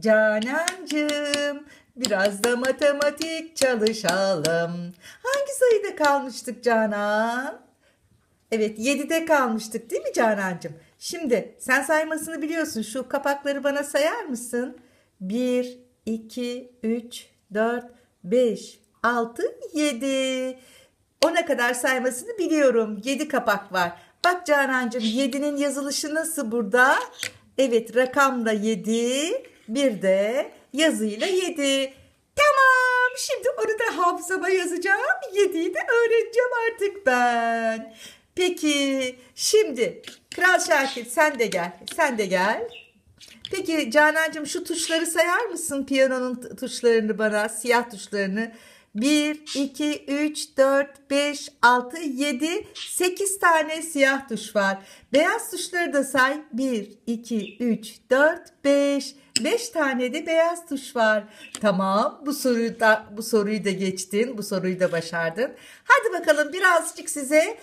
Canancım, biraz da matematik çalışalım. Hangi sayıda kalmıştık Canan? Evet 7'de kalmıştık değil mi Canancım? Şimdi sen saymasını biliyorsun. Şu kapakları bana sayar mısın? 1, 2, 3, 4, 5, 6, 7. 10'a kadar saymasını biliyorum. 7 kapak var. Bak Canancım, 7'nin yazılışı nasıl burada? Evet rakam da 7 bir de yazıyla yedi Tamam şimdi onu da hafızama yazacağım. yediyi de öğreneceğim artık ben. Peki şimdi Kral Şakir sen de gel. Sen de gel. Peki Canancığım şu tuşları sayar mısın? Piyanonun tuşlarını bana siyah tuşlarını. 1, 2, 3, 4, 5, 6, 7, 8 tane siyah tuş var. Beyaz tuşları da say. 1, 2, 3, 4, 5, 5 tane de beyaz tuş var. Tamam bu soruyu da, bu soruyu da geçtin. Bu soruyu da başardın. Hadi bakalım birazcık size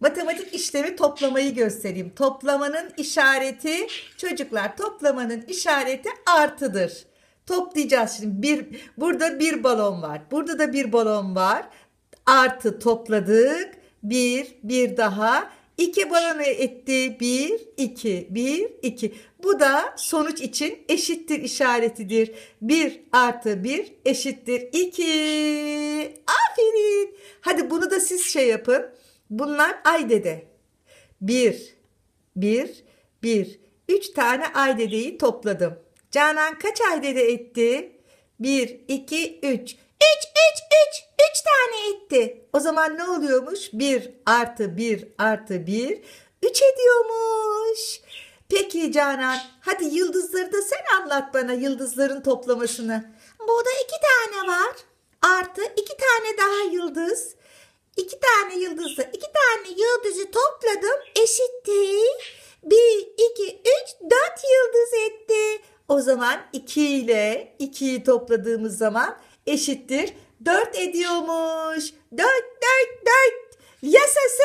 matematik işlemi toplamayı göstereyim. Toplamanın işareti çocuklar toplamanın işareti artıdır. Toplayacağız şimdi. Bir, burada bir balon var. Burada da bir balon var. Artı topladık. Bir, bir daha 2 bana ne etti? 1, 2, 1, 2. Bu da sonuç için eşittir işaretidir. 1 artı 1 eşittir 2. Aferin. Hadi bunu da siz şey yapın. Bunlar ay dede. 1, 1, 1. 3 tane ay dedeyi topladım. Canan kaç ay dede etti? 1, 2, 3. 3, 3, 3 gitti. O zaman ne oluyormuş? 1 artı 1 artı 1 3 ediyormuş. Peki Canan hadi yıldızları da sen anlat bana yıldızların toplamasını. Bu da iki tane var. Artı iki tane daha yıldız. İki tane yıldızı, iki tane yıldızı topladım eşittir. Bir, iki, üç, dört yıldız etti. O zaman 2 ile 2'yi topladığımız zaman eşittir 4 ediyormuş. 4 4 4. Yaşasın.